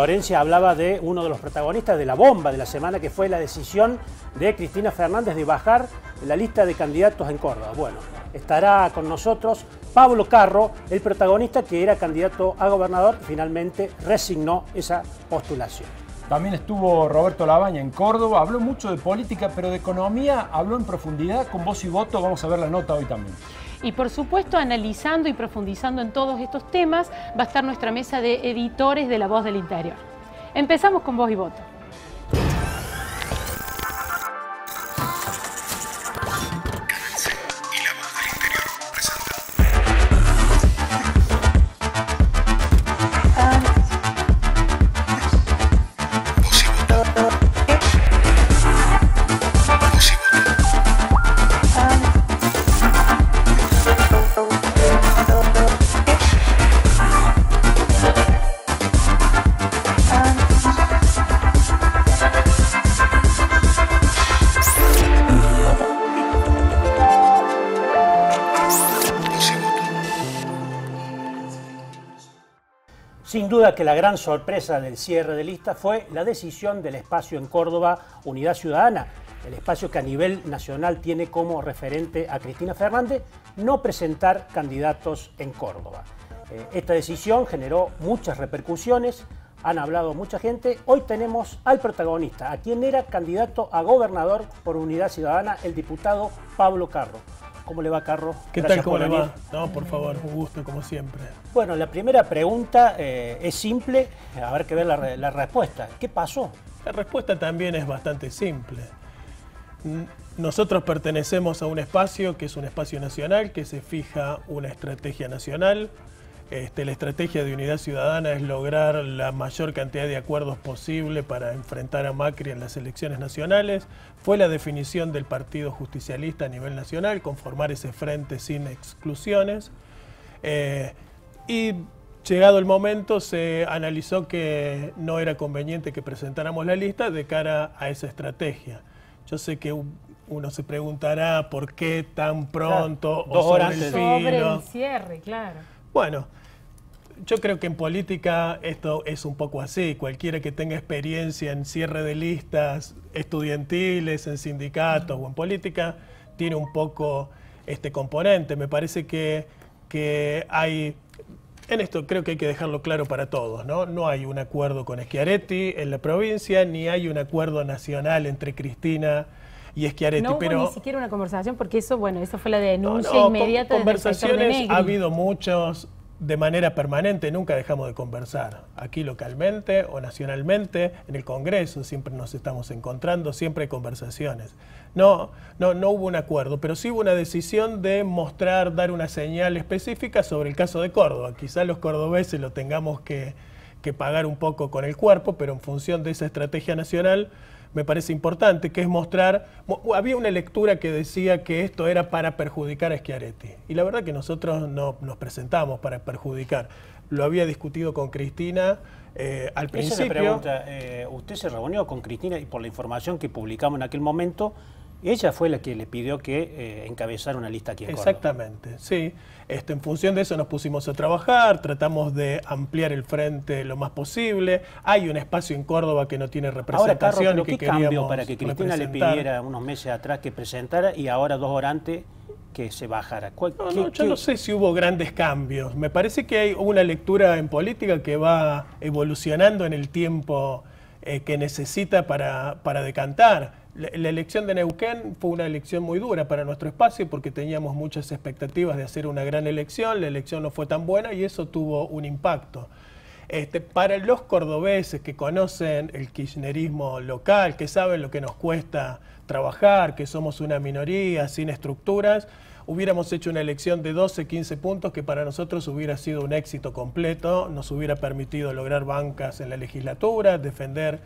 Florencia hablaba de uno de los protagonistas de la bomba de la semana, que fue la decisión de Cristina Fernández de bajar la lista de candidatos en Córdoba. Bueno, estará con nosotros Pablo Carro, el protagonista que era candidato a gobernador, finalmente resignó esa postulación. También estuvo Roberto Labaña en Córdoba, habló mucho de política, pero de economía habló en profundidad con voz y voto. Vamos a ver la nota hoy también. Y por supuesto, analizando y profundizando en todos estos temas, va a estar nuestra mesa de editores de La Voz del Interior. Empezamos con Voz y Voto. duda que la gran sorpresa del cierre de lista fue la decisión del espacio en Córdoba Unidad Ciudadana, el espacio que a nivel nacional tiene como referente a Cristina Fernández, no presentar candidatos en Córdoba. Eh, esta decisión generó muchas repercusiones, han hablado mucha gente. Hoy tenemos al protagonista, a quien era candidato a gobernador por Unidad Ciudadana, el diputado Pablo Carro. ¿Cómo le va, Carlos? ¿Qué tal? ¿Cómo le va? No, por favor, un gusto, como siempre. Bueno, la primera pregunta eh, es simple, eh, a ver qué ve la respuesta. ¿Qué pasó? La respuesta también es bastante simple. Nosotros pertenecemos a un espacio que es un espacio nacional, que se fija una estrategia nacional, este, la estrategia de unidad ciudadana es lograr la mayor cantidad de acuerdos posible para enfrentar a Macri en las elecciones nacionales. Fue la definición del Partido Justicialista a nivel nacional, conformar ese frente sin exclusiones. Eh, y llegado el momento se analizó que no era conveniente que presentáramos la lista de cara a esa estrategia. Yo sé que uno se preguntará por qué tan pronto o sobre, sobre cierre, claro. Bueno, yo creo que en política esto es un poco así. Cualquiera que tenga experiencia en cierre de listas estudiantiles, en sindicatos o en política, tiene un poco este componente. Me parece que, que hay en esto creo que hay que dejarlo claro para todos, ¿no? No hay un acuerdo con Schiaretti en la provincia, ni hay un acuerdo nacional entre Cristina y es No hubo pero, ni siquiera una conversación porque eso, bueno, eso fue la denuncia inmediata. conversaciones ha habido muchos de manera permanente, nunca dejamos de conversar, aquí localmente o nacionalmente, en el Congreso siempre nos estamos encontrando, siempre hay conversaciones. No, no, no hubo un acuerdo, pero sí hubo una decisión de mostrar, dar una señal específica sobre el caso de Córdoba. Quizás los cordobeses lo tengamos que pagar un poco con el cuerpo, pero en función de esa estrategia nacional me parece importante, que es mostrar, había una lectura que decía que esto era para perjudicar a Schiaretti, y la verdad que nosotros no nos presentamos para perjudicar. Lo había discutido con Cristina eh, al principio. Eh, ¿Usted se reunió con Cristina y por la información que publicamos en aquel momento, ella fue la que le pidió que eh, encabezara una lista aquí en Exactamente, sí. Este, en función de eso nos pusimos a trabajar, tratamos de ampliar el frente lo más posible. Hay un espacio en Córdoba que no tiene representación. Ahora, Carlos, cambio para que Cristina le pidiera unos meses atrás que presentara y ahora dos horas antes que se bajara? no, yo no sé si hubo grandes cambios. Me parece que hay una lectura en política que va evolucionando en el tiempo eh, que necesita para, para decantar la, elección de Neuquén fue una elección muy dura para nuestro espacio porque teníamos muchas expectativas de hacer una gran elección, la elección no fue tan buena y eso tuvo un impacto. Este, para los cordobeses que conocen el kirchnerismo local, que saben lo que nos cuesta trabajar, que somos una minoría sin estructuras, hubiéramos hecho una elección de 12, 15 puntos que para nosotros hubiera sido un éxito completo, nos hubiera permitido lograr bancas en la legislatura, defender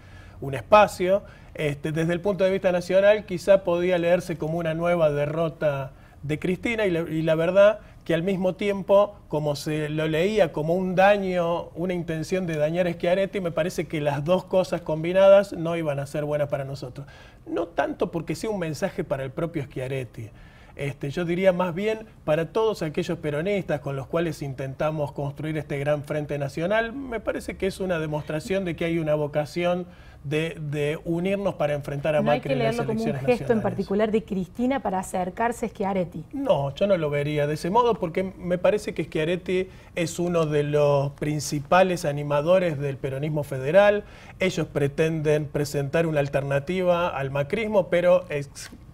un espacio. Este, desde el punto de vista nacional, quizá podía leerse como una nueva derrota de Cristina y la, verdad que al mismo tiempo, como se lo leía como un daño, una intención de dañar a Schiaretti, me parece que las dos cosas combinadas no iban a ser buenas para nosotros. No tanto porque sea un mensaje para el propio Schiaretti, este, yo diría más bien para todos aquellos peronistas con los cuales intentamos construir este gran frente nacional, me parece que es una demostración de que hay una vocación de, unirnos para enfrentar a Macri las elecciones como un gesto en particular de Cristina para acercarse a Schiaretti. No, yo no lo vería de ese modo porque me parece que Schiaretti es uno de los principales animadores del peronismo federal. Ellos pretenden presentar una alternativa al macrismo, pero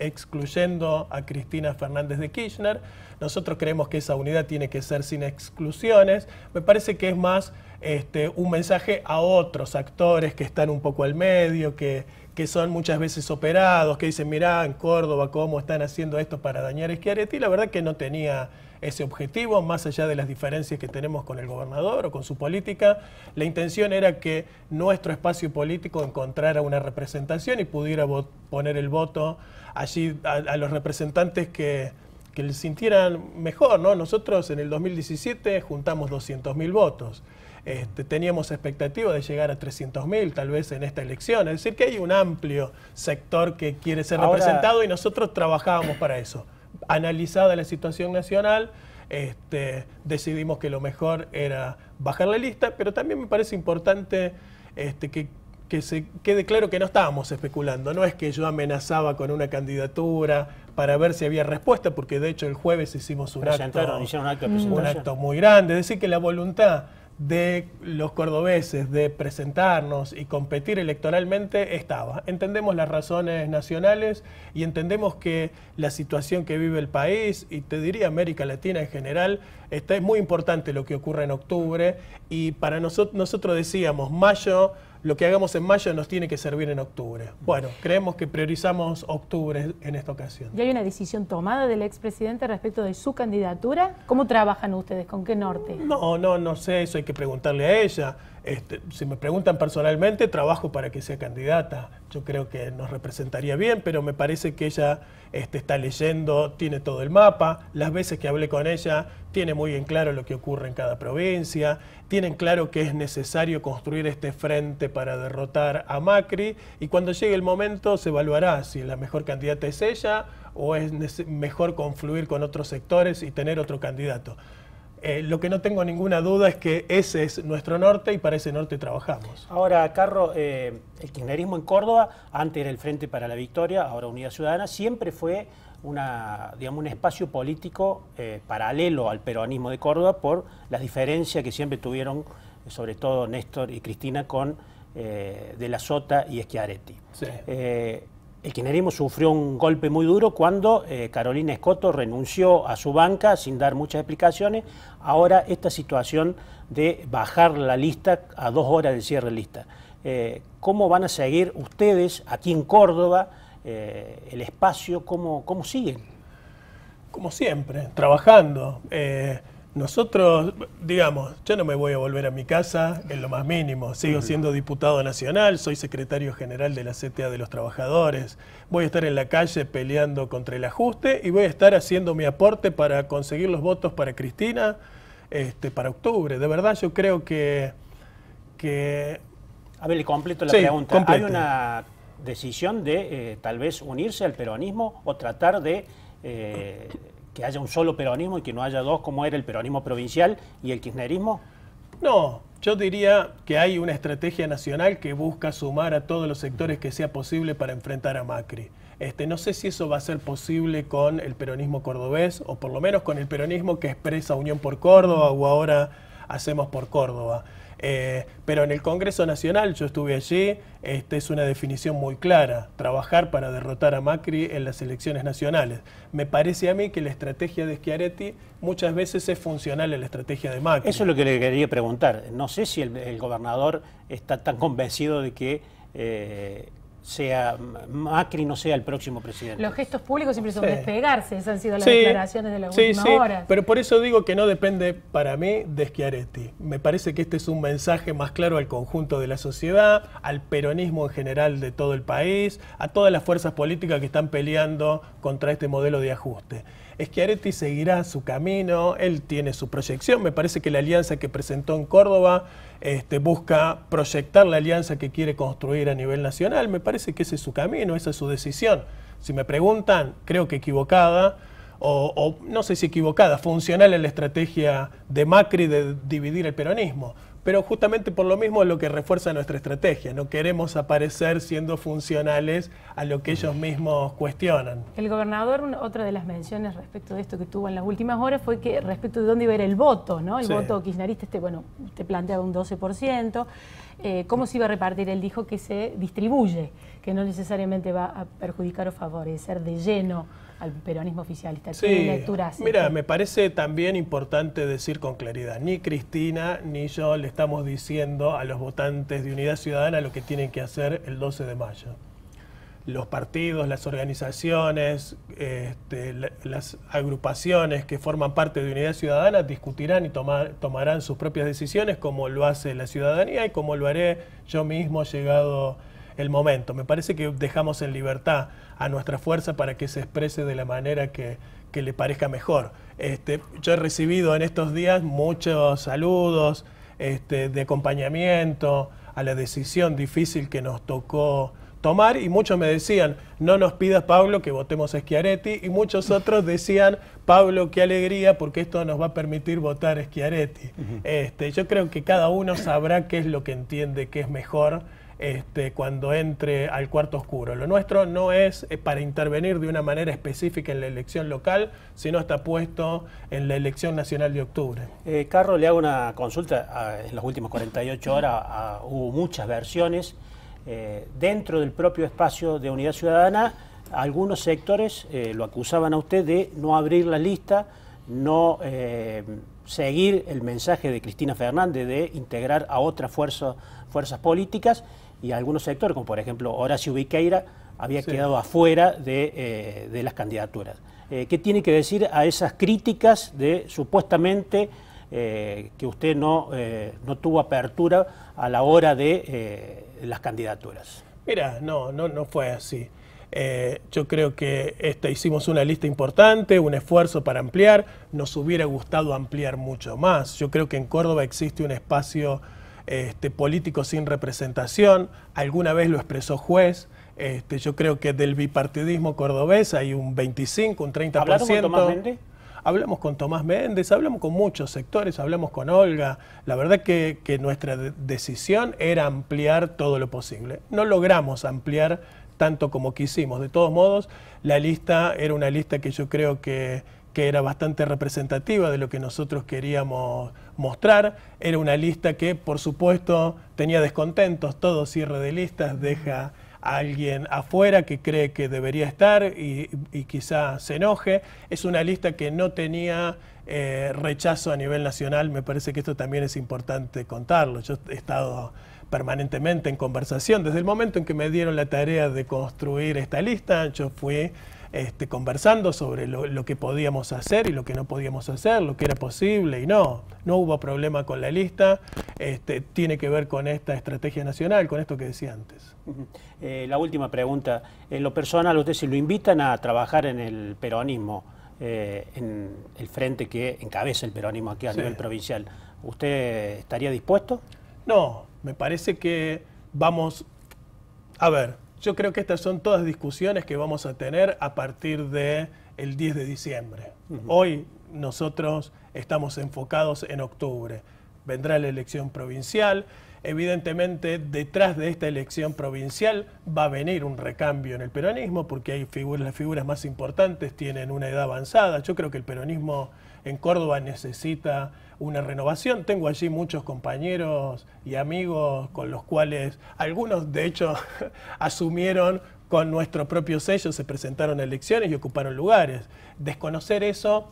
excluyendo a Cristina Fernández de Kirchner. Nosotros creemos que esa unidad tiene que ser sin exclusiones. Me parece que es más este, un mensaje a otros actores que están un poco al medio, que, que son muchas veces operados, que dicen, mirá, en Córdoba, cómo están haciendo esto para dañar a Schiaretti. La verdad que no tenía ese objetivo, más allá de las diferencias que tenemos con el gobernador o con su política. La intención era que nuestro espacio político encontrara una representación y pudiera poner el voto allí a, los representantes que, que sintieran mejor, ¿no? Nosotros en el 2017 juntamos 200.000 votos. Este, teníamos expectativa de llegar a 300.000 tal vez en esta elección. Es decir, que hay un amplio sector que quiere ser representado y nosotros trabajábamos para eso. Analizada la situación nacional, este, decidimos que lo mejor era bajar la lista, pero también me parece importante este, que, se quede claro que no estábamos especulando. No es que yo amenazaba con una candidatura para ver si había respuesta, porque de hecho el jueves hicimos un, acto, un acto, un acto muy grande. Es decir, que la voluntad de los cordobeses de presentarnos y competir electoralmente estaba. Entendemos las razones nacionales y entendemos que la situación que vive el país y te diría América Latina en general, está, es muy importante lo que ocurre en octubre y para nosotros, nosotros decíamos, mayo lo que hagamos en mayo nos tiene que servir en octubre. Bueno, creemos que priorizamos octubre en esta ocasión. ¿Y hay una decisión tomada del expresidente respecto de su candidatura? ¿Cómo trabajan ustedes? ¿Con qué norte? No, no, no sé, eso hay que preguntarle a ella. Este, si me preguntan personalmente, trabajo para que sea candidata. Yo creo que nos representaría bien, pero me parece que ella este, está leyendo, tiene todo el mapa. Las veces que hablé con ella, tiene muy bien claro lo que ocurre en cada provincia, tienen claro que es necesario construir este frente para derrotar a Macri y cuando llegue el momento se evaluará si la mejor candidata es ella o es mejor confluir con otros sectores y tener otro candidato. Eh, lo que no tengo ninguna duda es que ese es nuestro norte y para ese norte trabajamos. Ahora, Carro, eh, el kirchnerismo en Córdoba, antes era el Frente para la Victoria, ahora Unidad Ciudadana, siempre fue una, digamos, un espacio político eh, paralelo al peronismo de Córdoba por las diferencias que siempre tuvieron, sobre todo Néstor y Cristina, con De la Sota y Schiaretti el kirchnerismo sufrió un golpe muy duro cuando eh, Carolina Escoto renunció a su banca sin dar muchas explicaciones. Ahora esta situación de bajar la lista a dos horas de cierre de lista. Eh, ¿Cómo van a seguir ustedes aquí en Córdoba eh, el espacio? ¿Cómo, ¿Cómo siguen? Como siempre, trabajando. Nosotros, digamos, yo no me voy a volver a mi casa en lo más mínimo. Sigo siendo diputado nacional, soy secretario general de la CTA de los Trabajadores. Voy a estar en la calle peleando contra el ajuste y voy a estar haciendo mi aporte para conseguir los votos para Cristina este, para octubre. De verdad, yo creo que. A ver, le completo la pregunta. Hay una decisión de eh, tal vez unirse al peronismo o tratar de. Eh, que haya un solo peronismo y que no haya dos, como era el peronismo provincial y el kirchnerismo? No, yo diría que hay una estrategia nacional que busca sumar a todos los sectores que sea posible para enfrentar a Macri. Este, no sé si eso va a ser posible con el peronismo cordobés o por lo menos con el peronismo que expresa Unión por Córdoba o ahora hacemos por Córdoba. Eh, pero en el Congreso Nacional, yo estuve allí, esta es una definición muy clara, trabajar para derrotar a Macri en las elecciones nacionales. Me parece a mí que la estrategia de Schiaretti muchas veces es funcional a la estrategia de Macri. Eso es lo que le quería preguntar. No sé si el, gobernador está tan convencido de que... Eh, sea Macri no sea el próximo presidente. Los gestos públicos siempre son despegarse, esas han sido las declaraciones de las sí, Pero por eso digo que no depende para mí de Schiaretti. Me parece que este es un mensaje más claro al conjunto de la sociedad, al peronismo en general de todo el país, a todas las fuerzas políticas que están peleando contra este modelo de ajuste. Schiaretti seguirá su camino, él tiene su proyección, me parece que la alianza que presentó en Córdoba este, busca proyectar la alianza que quiere construir a nivel nacional. Me parece que ese es su camino, esa es su decisión. Si me preguntan, creo que equivocada, o, o no sé si equivocada, funcional en la estrategia de Macri de dividir el peronismo pero justamente por lo mismo es lo que refuerza nuestra estrategia. No queremos aparecer siendo funcionales a lo que ellos mismos cuestionan. El gobernador, otra de las menciones respecto de esto que tuvo en las últimas horas fue que respecto de dónde iba a ir el voto, ¿no? El voto kirchnerista, este, bueno, te este planteaba un 12%. Eh, ¿Cómo se iba a repartir? Él dijo que se distribuye, que no necesariamente va a perjudicar o favorecer de lleno al peronismo oficialista. Sí, lecturas? mira, este. me parece también importante decir con claridad, ni Cristina ni yo le estamos diciendo a los votantes de Unidad Ciudadana lo que tienen que hacer el 12 de mayo. Los partidos, las organizaciones, este, las agrupaciones que forman parte de Unidad Ciudadana discutirán y tomarán sus propias decisiones como lo hace la ciudadanía y como lo haré yo mismo llegado el momento. Me parece que dejamos en libertad a nuestra fuerza para que se exprese de la manera que, le parezca mejor. Este, yo he recibido en estos días muchos saludos este, de acompañamiento a la decisión difícil que nos tocó tomar y muchos me decían, no nos pidas Pablo que votemos a Schiaretti y muchos otros decían, Pablo, qué alegría porque esto nos va a permitir votar a Schiaretti. Este, yo creo que cada uno sabrá qué es lo que entiende que es mejor este, cuando entre al cuarto oscuro. Lo nuestro no es eh, para intervenir de una manera específica en la elección local, sino está puesto en la elección nacional de octubre. Eh, Carro, le hago una consulta. Ah, en las últimas 48 horas ah, hubo muchas versiones. Eh, dentro del propio espacio de Unidad Ciudadana, algunos sectores eh, lo acusaban a usted de no abrir la lista, no seguir el mensaje de Cristina Fernández de integrar a otras fuerzas, fuerzas políticas y algunos sectores, como por ejemplo Horacio Viqueira, había quedado afuera de, eh, las candidaturas. Eh, ¿Qué tiene que decir a esas críticas de supuestamente eh, que usted no, no tuvo apertura a la hora de las candidaturas? Mira, no, no, no fue así. yo creo que esta hicimos una lista importante, un esfuerzo para ampliar. Nos hubiera gustado ampliar mucho más. Yo creo que en Córdoba existe un espacio este, políticos sin representación, alguna vez lo expresó juez. Este, yo creo que del bipartidismo cordobés hay un 25, un 30%. con Tomás Méndez? Hablamos con Tomás Méndez, hablamos con muchos sectores, hablamos con Olga. La verdad que, que nuestra decisión era ampliar todo lo posible. No logramos ampliar tanto como quisimos. De todos modos, la lista era una lista que yo creo que que era bastante representativa de lo que nosotros queríamos mostrar. Era una lista que, por supuesto, tenía descontentos. Todo cierre de listas deja a alguien afuera que cree que debería estar y, quizás quizá se enoje. Es una lista que no tenía eh, rechazo a nivel nacional. Me parece que esto también es importante contarlo. Yo he estado permanentemente en conversación. Desde el momento en que me dieron la tarea de construir esta lista, yo fui este, conversando sobre lo, que podíamos hacer y lo que no podíamos hacer, lo que era posible y no. No hubo problema con la lista, este, tiene que ver con esta estrategia nacional, con esto que decía antes. Eh, la última pregunta, en lo personal, usted si lo invitan a trabajar en el peronismo, eh, en el frente que encabeza el peronismo aquí a nivel provincial, ¿usted estaría dispuesto? No, me parece que vamos, a ver, yo creo que estas son todas discusiones que vamos a tener a partir del el 10 de diciembre. Hoy nosotros estamos enfocados en octubre. Vendrá la elección provincial Evidentemente, detrás de esta elección provincial va a venir un recambio en el peronismo, porque hay figuras, las figuras más importantes tienen una edad avanzada. Yo creo que el peronismo en Córdoba necesita una renovación. Tengo allí muchos compañeros y amigos con los cuales algunos, de hecho, asumieron con nuestro propio sello, se presentaron a elecciones y ocuparon lugares. Desconocer eso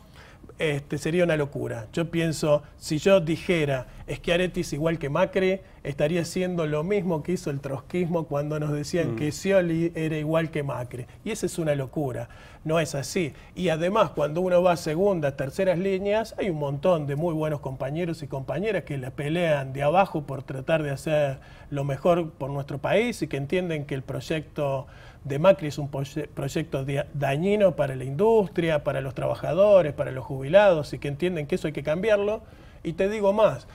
este, sería una locura. Yo pienso, si yo dijera que es igual que Macri, estaría haciendo lo mismo que hizo el trotskismo cuando nos decían mm. que Scioli era igual que Macri. Y esa es una locura. No es así. Y además, cuando uno va a segundas, terceras líneas, hay un montón de muy buenos compañeros y compañeras que la pelean de abajo por tratar de hacer lo mejor por nuestro país y que entienden que el proyecto de Macri es un proyecto dañino para la industria, para los trabajadores, para los jubilados y que entienden que eso hay que cambiarlo. Y te digo más,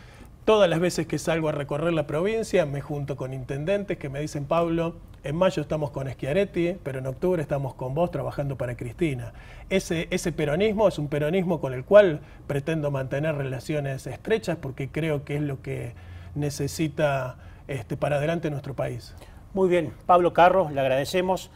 todas las veces que salgo a recorrer la provincia me junto con intendentes que me dicen, Pablo, en mayo estamos con Schiaretti, pero en octubre estamos con vos trabajando para Cristina. Ese, peronismo es un peronismo con el cual pretendo mantener relaciones estrechas porque creo que es lo que necesita este, para adelante nuestro país. Muy bien, Pablo Carro, le agradecemos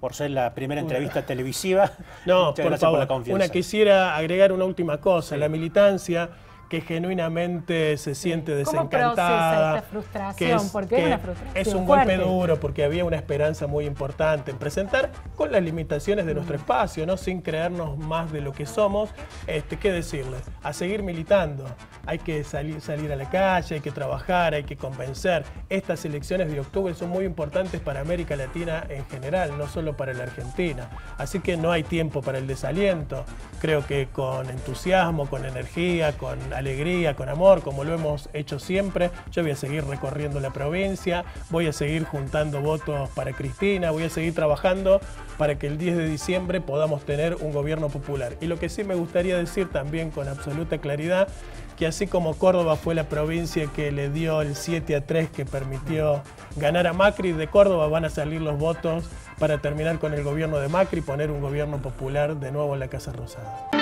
por ser la primera entrevista televisiva. No, por favor, la confianza. Una quisiera agregar una última cosa, la militancia que genuinamente se siente desencantada. ¿Cómo procesa frustración? es, porque es una frustración. Es un golpe duro porque había una esperanza muy importante en presentar con las limitaciones de nuestro mm. espacio, ¿no? Sin creernos más de lo que somos. Este, ¿Qué decirles? A seguir militando. Hay que salir, salir a la calle, hay que trabajar, hay que convencer. Estas elecciones de octubre son muy importantes para América Latina en general, no solo para la Argentina. Así que no hay tiempo para el desaliento. Creo que con entusiasmo, con energía, con alegría, alegría, con amor, como lo hemos hecho siempre. Yo voy a seguir recorriendo la provincia, voy a seguir juntando votos para Cristina, voy a seguir trabajando para que el 10 de diciembre podamos tener un gobierno popular. Y lo que sí me gustaría decir también con absoluta claridad, que así como Córdoba fue la provincia que le dio el 7 a 3 que permitió ganar a Macri, de Córdoba van a salir los votos para terminar con el gobierno de Macri y poner un gobierno popular de nuevo en la Casa Rosada.